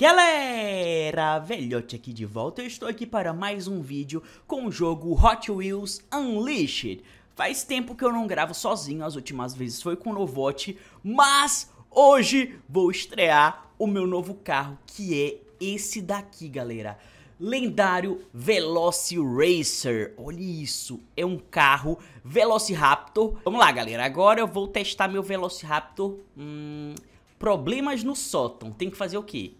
Galera, velhote aqui de volta, eu estou aqui para mais um vídeo com o jogo Hot Wheels Unleashed. Faz tempo que eu não gravo sozinho, as últimas vezes foi com o Novote, mas hoje vou estrear o meu novo carro, que é esse daqui, galera. Lendário Velociracer, olha isso, é um carro Velociraptor. Vamos lá, galera, agora eu vou testar meu Velociraptor, hum, problemas no sótão, tem que fazer o quê?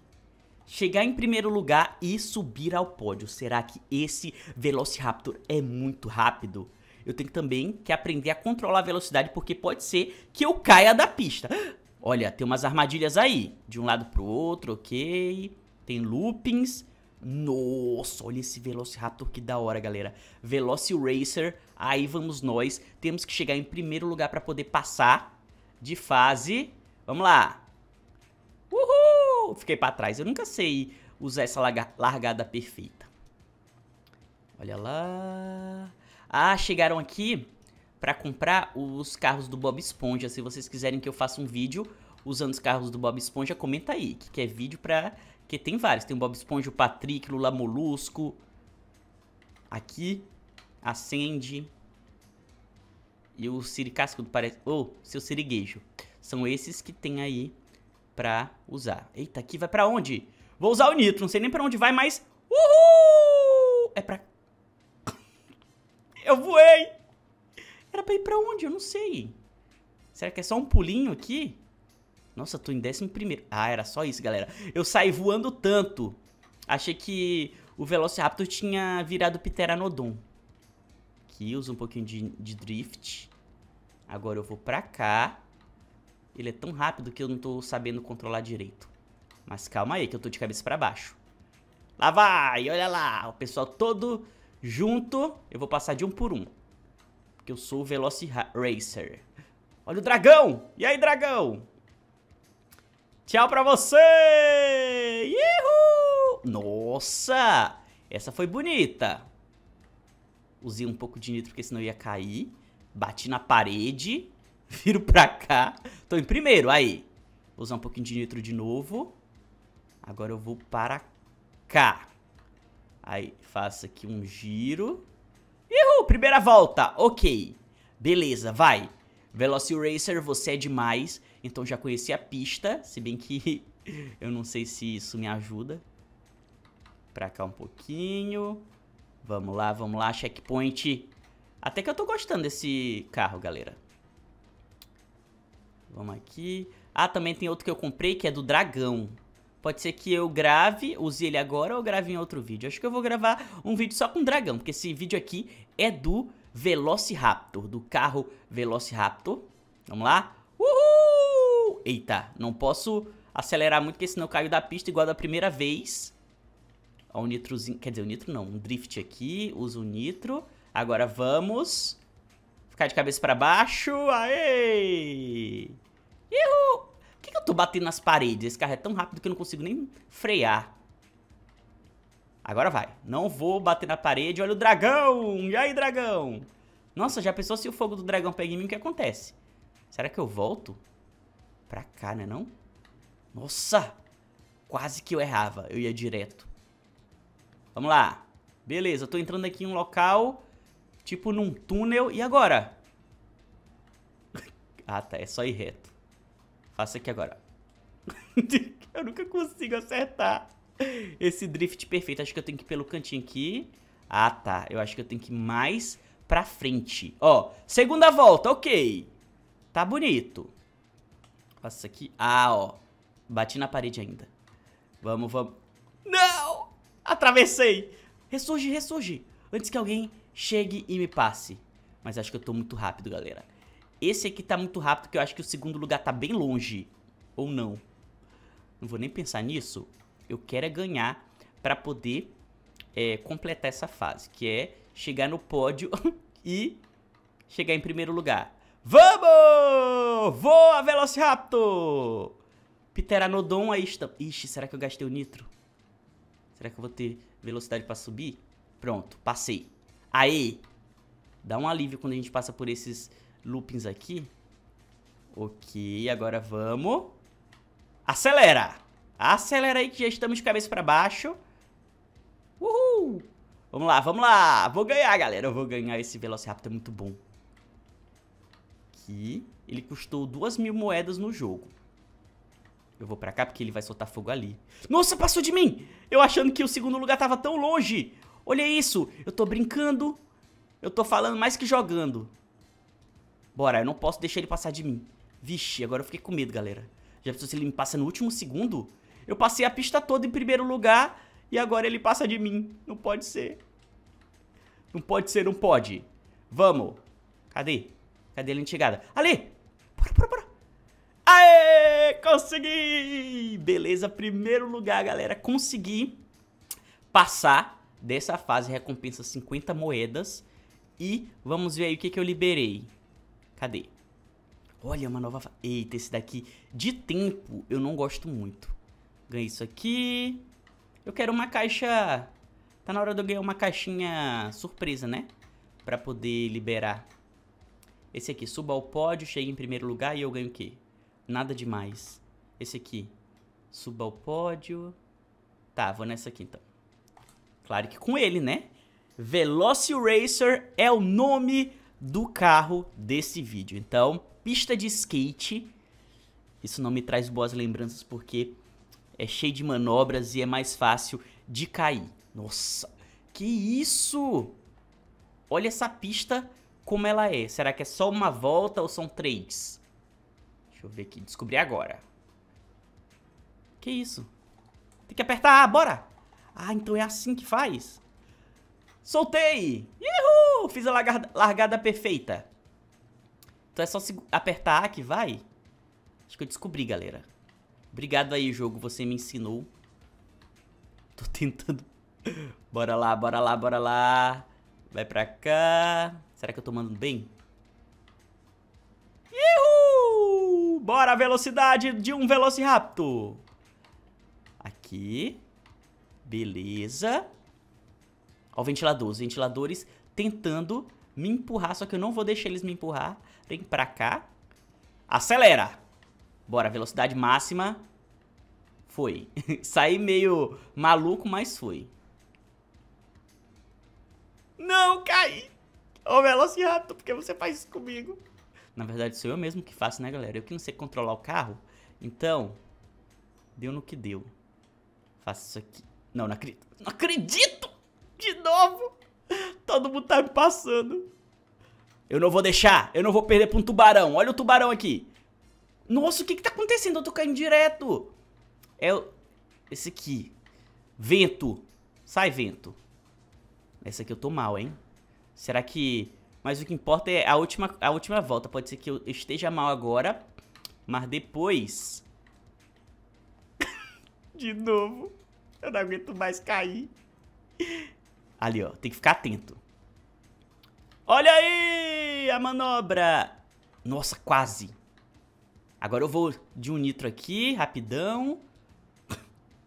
chegar em primeiro lugar e subir ao pódio. Será que esse Velociraptor é muito rápido? Eu tenho também que aprender a controlar a velocidade, porque pode ser que eu caia da pista. Olha, tem umas armadilhas aí, de um lado pro outro, ok. Tem loopings. Nossa, olha esse Velociraptor que da hora, galera. Velociracer, aí vamos nós. Temos que chegar em primeiro lugar pra poder passar de fase. Vamos lá. Uhul! fiquei pra trás. Eu nunca sei usar essa largada perfeita. Olha lá. Ah, chegaram aqui pra comprar os carros do Bob Esponja. Se vocês quiserem que eu faça um vídeo usando os carros do Bob Esponja, comenta aí. Que quer vídeo pra... Que tem vários. Tem o Bob Esponja, o Patrick, o Lula Molusco. Aqui. Acende. E o Siricascudo parece... Ou, oh, seu Siriguejo. São esses que tem aí pra usar. Eita, aqui vai pra onde? Vou usar o nitro, não sei nem pra onde vai, mas... Uhul! É pra... Eu voei! Era pra ir pra onde? Eu não sei. Será que é só um pulinho aqui? Nossa, tô em décimo primeiro. Ah, era só isso, galera. Eu saí voando tanto. Achei que o Velociraptor tinha virado Pteranodon. Aqui, usa um pouquinho de, de drift. Agora eu vou pra cá. Ele é tão rápido que eu não tô sabendo controlar direito. Mas calma aí, que eu tô de cabeça pra baixo. Lá vai, olha lá. O pessoal todo junto. Eu vou passar de um por um. Porque eu sou o Velociracer. Olha o dragão! E aí, dragão? Tchau pra você! Nossa! Essa foi bonita. Usei um pouco de nitro, porque senão ia cair. Bati na parede. viro pra cá. Tô em primeiro, aí. Vou usar um pouquinho de nitro de novo. Agora eu vou para cá. Aí faço aqui um giro. Uhul, primeira volta, ok. Beleza, vai. Velociracer, você é demais. Então já conheci a pista, se bem que eu não sei se isso me ajuda. Pra cá um pouquinho. Vamos lá, vamos lá, checkpoint. Até que eu tô gostando desse carro, galera. Vamos aqui. Ah, também tem outro que eu comprei que é do dragão. Pode ser que eu grave, use ele agora ou grave em outro vídeo. Acho que eu vou gravar um vídeo só com dragão, porque esse vídeo aqui é do Velociraptor, do carro Velociraptor. Vamos lá? Uhul! Eita, não posso acelerar muito, porque senão eu caio da pista igual da primeira vez. Ó, o um nitrozinho, quer dizer, o um nitro não, um drift aqui, uso o nitro. Agora vamos ficar de cabeça pra baixo, aê! Ihu! Por que, que eu tô batendo nas paredes? Esse carro é tão rápido que eu não consigo nem frear. Agora vai. Não vou bater na parede. Olha o dragão! E aí, dragão? Nossa, já pensou se o fogo do dragão pega em mim? O que acontece? Será que eu volto? Pra cá, né não? Nossa! Quase que eu errava. Eu ia direto. Vamos lá. Beleza, eu tô entrando aqui em um local... Tipo num túnel. E agora? ah, tá. É só ir reto. Faça aqui agora. eu nunca consigo acertar esse drift perfeito. Acho que eu tenho que ir pelo cantinho aqui. Ah, tá. Eu acho que eu tenho que ir mais pra frente. Ó, segunda volta, ok. Tá bonito. Passa aqui. Ah, ó. Bati na parede ainda. Vamos, vamos. Não! Atravessei. Ressurge, ressurge. Antes que alguém chegue e me passe. Mas acho que eu tô muito rápido, galera. Esse aqui tá muito rápido, que eu acho que o segundo lugar tá bem longe. Ou não. Não vou nem pensar nisso. Eu quero é ganhar pra poder é, completar essa fase, que é chegar no pódio e chegar em primeiro lugar. Vamos! Voa, Velociraptor! Pteranodon aí está... Ixi, será que eu gastei o nitro? Será que eu vou ter velocidade pra subir? Pronto, passei. Aí! Dá um alívio quando a gente passa por esses loopings aqui. Ok, agora vamos. Acelera! Acelera aí que já estamos de cabeça pra baixo. Uhul! Vamos lá, vamos lá! Vou ganhar, galera. Eu vou ganhar esse Velociraptor, é muito bom. Aqui. Ele custou duas mil moedas no jogo. Eu vou pra cá porque ele vai soltar fogo ali. Nossa, passou de mim! Eu achando que o segundo lugar tava tão longe. Olha isso! Eu tô brincando. Eu tô falando mais que jogando. Bora, eu não posso deixar ele passar de mim. Vixe, agora eu fiquei com medo, galera. Já pensou se ele me passa no último segundo? Eu passei a pista toda em primeiro lugar e agora ele passa de mim. Não pode ser. Não pode ser, não pode. Vamos. Cadê? Cadê a linha chegada? Ali! Bora, bora, bora. Aê! Consegui! Beleza, primeiro lugar, galera. Consegui passar dessa fase. Recompensa 50 moedas. E vamos ver aí o que, que eu liberei. Cadê? Olha, uma nova... Eita, esse daqui de tempo eu não gosto muito. Ganhei isso aqui. Eu quero uma caixa... Tá na hora de eu ganhar uma caixinha surpresa, né? Pra poder liberar. Esse aqui, suba ao pódio, chegue em primeiro lugar e eu ganho o quê? Nada demais. Esse aqui, suba ao pódio. Tá, vou nessa aqui então. Claro que com ele, né? Velociracer é o nome do carro desse vídeo. Então, pista de skate, isso não me traz boas lembranças porque é cheio de manobras e é mais fácil de cair. Nossa, que isso! Olha essa pista como ela é. Será que é só uma volta ou são três? Deixa eu ver aqui, descobri agora. Que isso? Tem que apertar A, bora! Ah, então é assim que faz? Soltei! Uhul! Fiz a largada, perfeita. Então é só apertar A que vai. Acho que eu descobri, galera. Obrigado aí, jogo. Você me ensinou. Tô tentando. bora lá, bora lá, bora lá. Vai pra cá. Será que eu tô mandando bem? Uhul! Bora, velocidade de um Velociraptor. Aqui. Beleza. Ó o ventilador. Os ventiladores tentando me empurrar, só que eu não vou deixar eles me empurrar. Vem pra cá. Acelera! Bora, velocidade máxima. Foi. Saí meio maluco, mas foi. Não, caí! Ô, Velociraptor, por que você faz isso comigo? Na verdade, sou eu mesmo que faço, né, galera? Eu que não sei controlar o carro. Então, deu no que deu. Faço isso aqui. Não, não acredito. Não acredito! De novo! Todo mundo tá me passando. Eu não vou deixar. Eu não vou perder pra um tubarão. Olha o tubarão aqui. Nossa, o que que tá acontecendo? Eu tô caindo direto. É esse aqui. Vento. Sai, vento. Essa aqui eu tô mal, hein? Será que... Mas o que importa é a última, a última volta. Pode ser que eu esteja mal agora. Mas depois... De novo. Eu não aguento mais cair. Ali, ó. Tem que ficar atento. Olha aí a manobra. Nossa, quase. Agora eu vou de um nitro aqui, rapidão.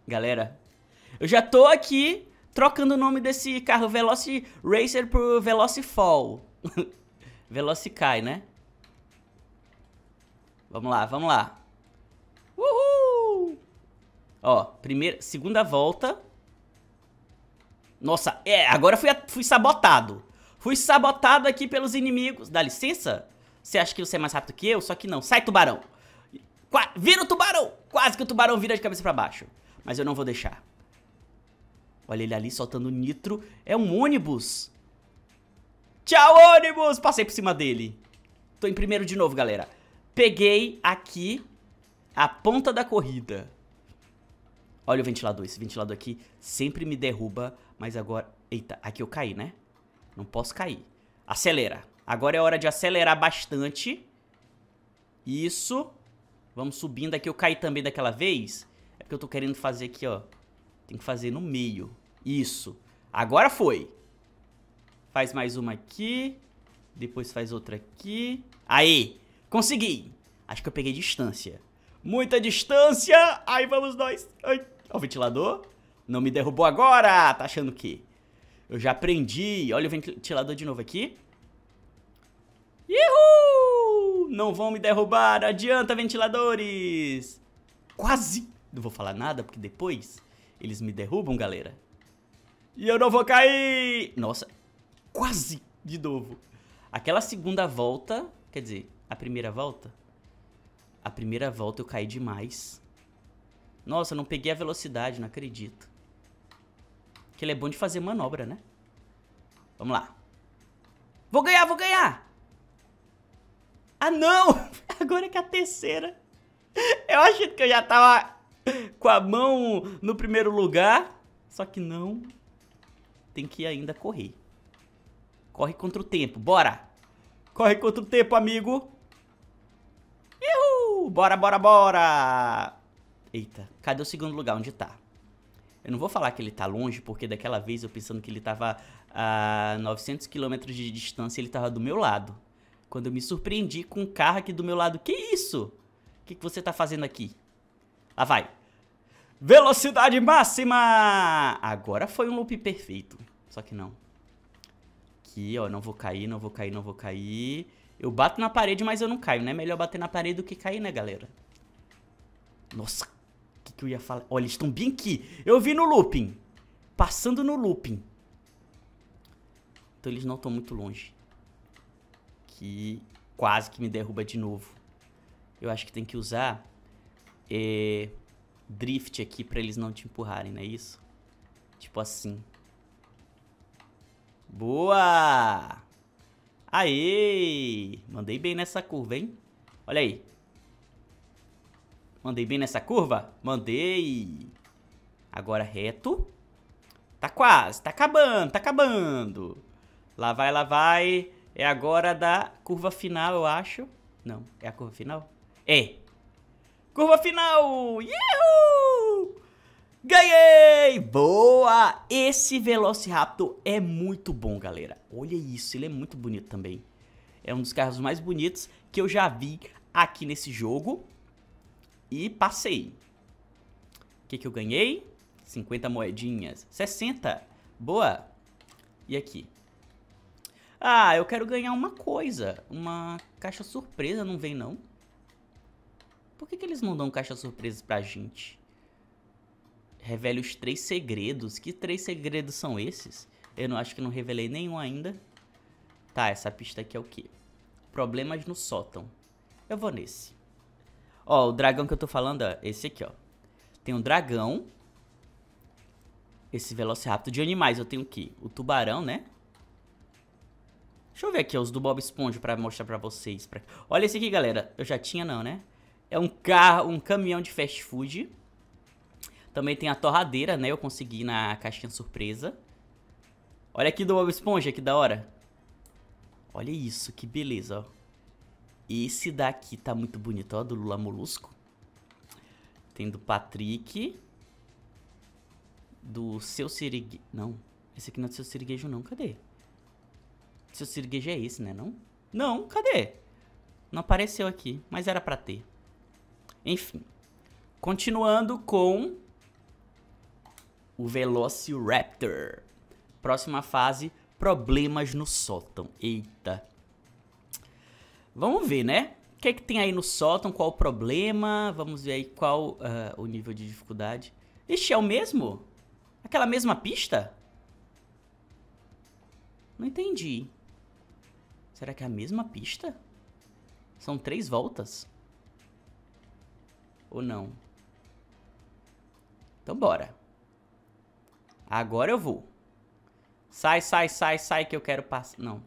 Galera, eu já tô aqui trocando o nome desse carro Veloci Racer pro Velocifall. Velocicai, né? Vamos lá, vamos lá. Uhul! Ó, primeira, segunda volta. Nossa, é, agora fui, fui sabotado. Fui sabotado aqui pelos inimigos. Dá licença? Você acha que você é mais rápido que eu? Só que não. Sai, tubarão. Qua vira o tubarão! Quase que o tubarão vira de cabeça pra baixo. Mas eu não vou deixar. Olha ele ali soltando nitro. É um ônibus. Tchau, ônibus! Passei por cima dele. Tô em primeiro de novo, galera. Peguei aqui a ponta da corrida. Olha o ventilador, esse ventilador aqui sempre me derruba, mas agora... Eita, aqui eu caí, né? Não posso cair. Acelera. Agora é hora de acelerar bastante. Isso. Vamos subindo aqui. Eu caí também daquela vez. É porque eu tô querendo fazer aqui, ó. Tem que fazer no meio. Isso. Agora foi. Faz mais uma aqui. Depois faz outra aqui. Aí. Consegui. Acho que eu peguei distância. Muita distância. Aí vamos nós. Ai. o ventilador. Não me derrubou agora. Tá achando que? Eu já aprendi. Olha o ventilador de novo aqui. Uhul! Não vão me derrubar. Adianta, ventiladores. Quase. Não vou falar nada, porque depois eles me derrubam, galera. E eu não vou cair. Nossa, quase de novo. Aquela segunda volta, quer dizer, a primeira volta, a primeira volta eu caí demais. Nossa, eu não peguei a velocidade, não acredito. Que ele é bom de fazer manobra, né? Vamos lá. Vou ganhar, vou ganhar! Ah, não! Agora que é a terceira. Eu achei que eu já tava com a mão no primeiro lugar. Só que não. Tem que ainda correr. Corre contra o tempo, bora! Corre contra o tempo, amigo! Bora, bora, bora! Eita, cadê o segundo lugar? Onde tá? Eu não vou falar que ele tá longe, porque daquela vez eu pensando que ele tava a 900 km de distância, ele tava do meu lado. Quando eu me surpreendi com um carro aqui do meu lado. Que isso? O que, que você tá fazendo aqui? Lá ah, vai. Velocidade máxima! Agora foi um loop perfeito. Só que não. Aqui, ó, não vou cair, não vou cair, não vou cair. Eu bato na parede, mas eu não caio, né? Melhor bater na parede do que cair, né, galera? Nossa, o que, que eu ia falar? Olha, eles estão bem aqui. Eu vi no looping. Passando no looping. Então eles não estão muito longe. Que quase que me derruba de novo. Eu acho que tem que usar é, drift aqui pra eles não te empurrarem, não é isso? Tipo assim. Boa! Aê! Mandei bem nessa curva, hein? Olha aí. Mandei bem nessa curva? Mandei. Agora reto. Tá quase, tá acabando, tá acabando. Lá vai, lá vai. É agora da curva final, eu acho. Não, é a curva final? É. Curva final! Yahoo! Ganhei! Boa! Esse Velociraptor é muito bom, galera. Olha isso, ele é muito bonito também. É um dos carros mais bonitos que eu já vi aqui nesse jogo. E passei. O que, que eu ganhei? 50 moedinhas. 60. Boa. E aqui? Ah, eu quero ganhar uma coisa. Uma caixa surpresa não vem, não? Por que, que eles não dão caixa surpresa pra gente? revele os três segredos. Que três segredos são esses? Eu não acho que não revelei nenhum ainda. Tá, essa pista aqui é o quê? Problemas no sótão. Eu vou nesse. Ó, o dragão que eu tô falando, ó, esse aqui, ó. Tem um dragão. Esse Velociraptor. De animais eu tenho o O tubarão, né? Deixa eu ver aqui ó, os do Bob Esponja pra mostrar pra vocês. Pra... Olha esse aqui, galera. Eu já tinha não, né? É um carro, um caminhão de fast food. Também tem a torradeira, né? Eu consegui na caixinha surpresa. Olha aqui do Bob Esponja, que da hora. Olha isso, que beleza, ó. Esse daqui tá muito bonito, ó, do Lula Molusco. Tem do Patrick. Do Seu sirigue Não, esse aqui não é do Seu Siriguejo, não. Cadê? Seu Siriguejo é esse, né, não? Não, cadê? Não apareceu aqui, mas era pra ter. Enfim. Continuando com o Velociraptor. Próxima fase, problemas no sótão. Eita. Vamos ver, né? O que é que tem aí no sótão? Qual o problema? Vamos ver aí qual uh, o nível de dificuldade. Ixi, é o mesmo? Aquela mesma pista? Não entendi. Será que é a mesma pista? São três voltas? Ou não? Então bora. Agora eu vou. Sai, sai, sai, sai que eu quero passar. Não.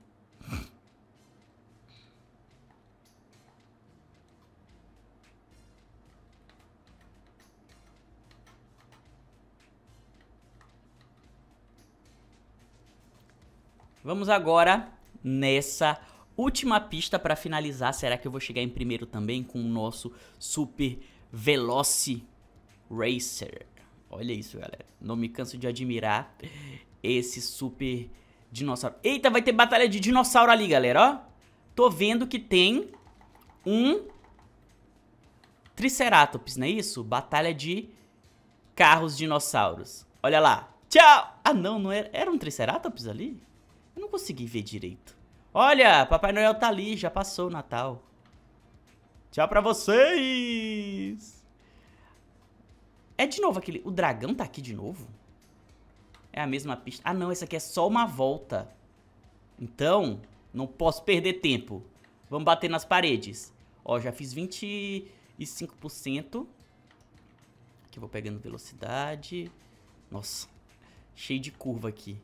Vamos agora nessa última pista para finalizar. Será que eu vou chegar em primeiro também com o nosso Super veloce Racer? Olha isso, galera. Não me canso de admirar esse super dinossauro. Eita, vai ter batalha de dinossauro ali, galera, ó. Tô vendo que tem um Triceratops, não é isso? Batalha de carros dinossauros. Olha lá. Tchau! Ah, não, não era. Era um Triceratops ali? Eu não consegui ver direito. Olha, Papai Noel tá ali, já passou o Natal. Tchau pra vocês! É de novo aquele... O dragão tá aqui de novo? É a mesma pista. Ah, não. Essa aqui é só uma volta. Então, não posso perder tempo. Vamos bater nas paredes. Ó, já fiz 25%. Aqui eu vou pegando velocidade. Nossa, cheio de curva aqui.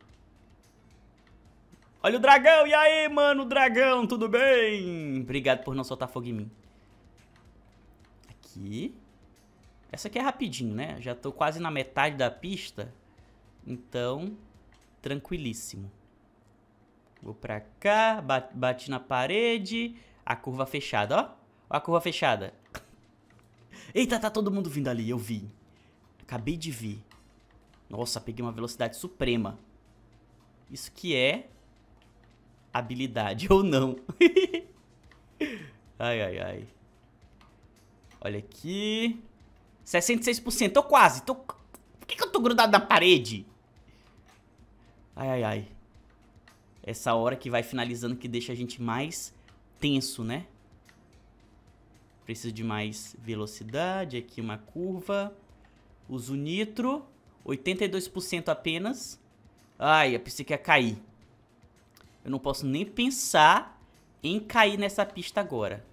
Olha o dragão! E aí, mano, dragão, tudo bem? Obrigado por não soltar fogo em mim. Aqui. Essa aqui é rapidinho, né? Já tô quase na metade da pista. Então, tranquilíssimo. Vou pra cá, bati na parede. A curva fechada, ó. ó a curva fechada. Eita, tá todo mundo vindo ali, eu vi. Acabei de vir. Nossa, peguei uma velocidade suprema. Isso que é habilidade ou não. ai, ai, ai. Olha aqui. 66%, tô quase, tô... Por que, que eu tô grudado na parede? Ai, ai, ai. Essa hora que vai finalizando que deixa a gente mais tenso, né? Preciso de mais velocidade, aqui uma curva. Uso nitro, 82% apenas. Ai, eu pensei que ia cair. Eu não posso nem pensar em cair nessa pista agora.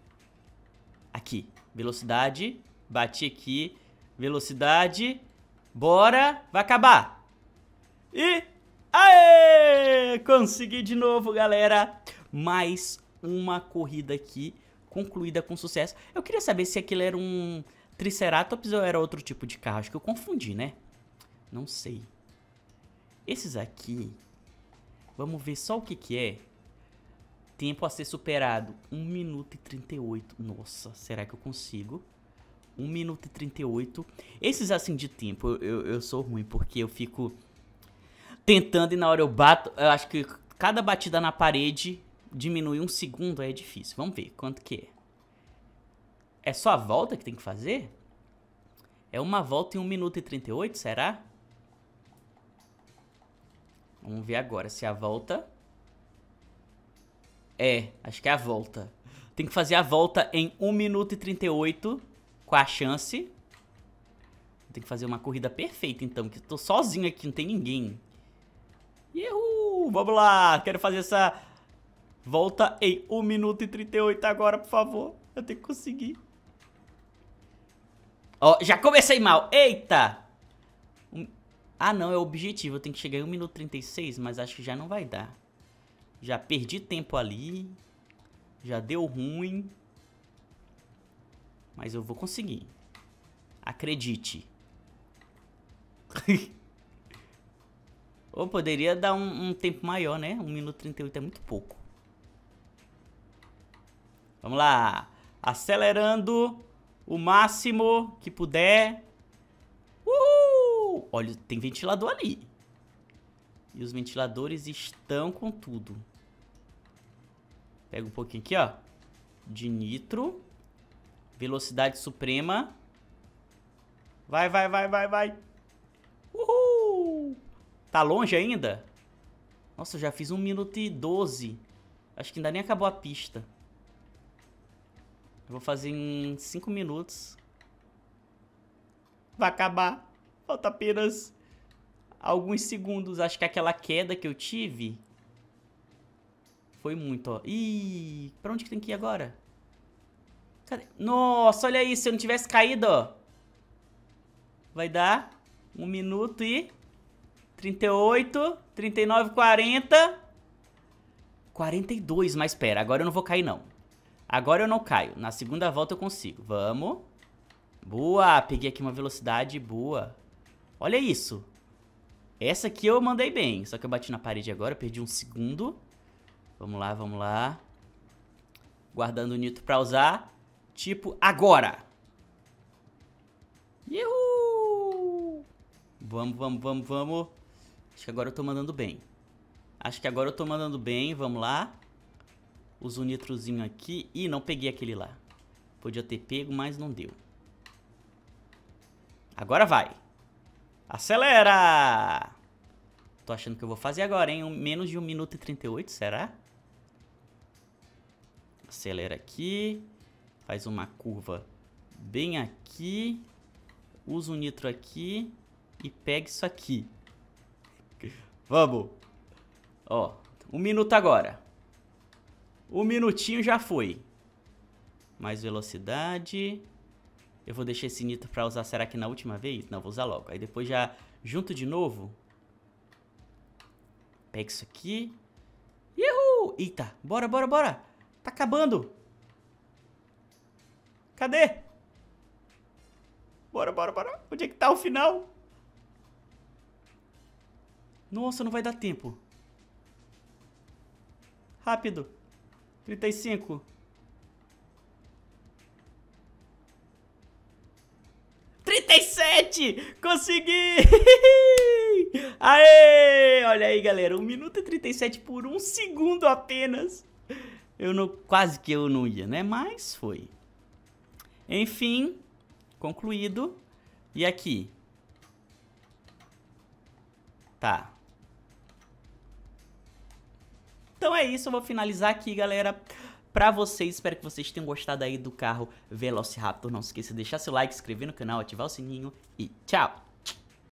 Aqui, velocidade, bati aqui. Velocidade. Bora. Vai acabar. E... Aê! Consegui de novo, galera. Mais uma corrida aqui concluída com sucesso. Eu queria saber se aquilo era um Triceratops ou era outro tipo de carro. Acho que eu confundi, né? Não sei. Esses aqui... Vamos ver só o que que é. Tempo a ser superado. 1 minuto e 38. Nossa, será que eu consigo? 1 minuto e 38. Esses assim de tempo, eu, eu sou ruim, porque eu fico tentando e na hora eu bato. Eu acho que cada batida na parede diminui um segundo, é difícil. Vamos ver quanto que é. É só a volta que tem que fazer? É uma volta em 1 minuto e 38, será? Vamos ver agora se a volta... É, acho que é a volta. Tem que fazer a volta em 1 minuto e 38 com a chance. Tem que fazer uma corrida perfeita, então, que eu tô sozinho aqui, não tem ninguém. Uhul! Vamos lá! Quero fazer essa volta em 1 minuto e 38 agora, por favor. Eu tenho que conseguir. Ó, já comecei mal. Eita! Um... Ah, não, é o objetivo. Eu tenho que chegar em 1 minuto e 36, mas acho que já não vai dar. Já perdi tempo ali. Já deu ruim. Mas eu vou conseguir. Acredite. Ou poderia dar um, um, tempo maior, né? 1 minuto 38 é muito pouco. Vamos lá. Acelerando o máximo que puder. Uhul! Olha, tem ventilador ali. E os ventiladores estão com tudo. Pega um pouquinho aqui, ó. De nitro. Velocidade suprema. Vai, vai, vai, vai, vai. Uhul! Tá longe ainda? Nossa, eu já fiz 1 minuto e 12. Acho que ainda nem acabou a pista. Eu vou fazer em 5 minutos. Vai acabar. Falta apenas alguns segundos. Acho que aquela queda que eu tive foi muito, ó. Ih, pra onde que tem que ir agora? Cadê? Nossa, olha isso. Se eu não tivesse caído, ó. Vai dar um minuto e... 38, 39, 40... 42, mas pera, agora eu não vou cair não. Agora eu não caio. Na segunda volta eu consigo. Vamos. Boa, peguei aqui uma velocidade boa. Olha isso. Essa aqui eu mandei bem, só que eu bati na parede agora, perdi um segundo. Vamos lá, vamos lá. Guardando o Nito pra usar. Tipo, agora. Yuhu! Vamos, vamos, vamos, vamos. Acho que agora eu tô mandando bem. Acho que agora eu tô mandando bem, vamos lá. Uso o um nitrozinho aqui. Ih, não peguei aquele lá. Podia ter pego, mas não deu. Agora vai. Acelera! Tô achando que eu vou fazer agora, hein? Um, menos de 1 minuto e 38, será? Acelera aqui faz uma curva bem aqui, usa o um nitro aqui e pega isso aqui. Vamos! Ó, um minuto agora. Um minutinho já foi. Mais velocidade. Eu vou deixar esse nitro pra usar, será que na última vez? Não, vou usar logo. Aí depois já junto de novo. Pega isso aqui. Uhul! Eita, bora, bora, bora. Tá acabando. Cadê? Bora, bora, bora. Onde é que tá o final? Nossa, não vai dar tempo. Rápido. 35. Consegui! Aê! Olha aí, galera. 1 minuto e 37 por 1 segundo apenas. Eu não, quase que eu não ia, né? Mas foi. Enfim, concluído. E aqui? Tá. Então é isso, eu vou finalizar aqui, galera pra vocês. Espero que vocês tenham gostado aí do carro Velociraptor. Não se esqueça de deixar seu like, se inscrever no canal, ativar o sininho e tchau!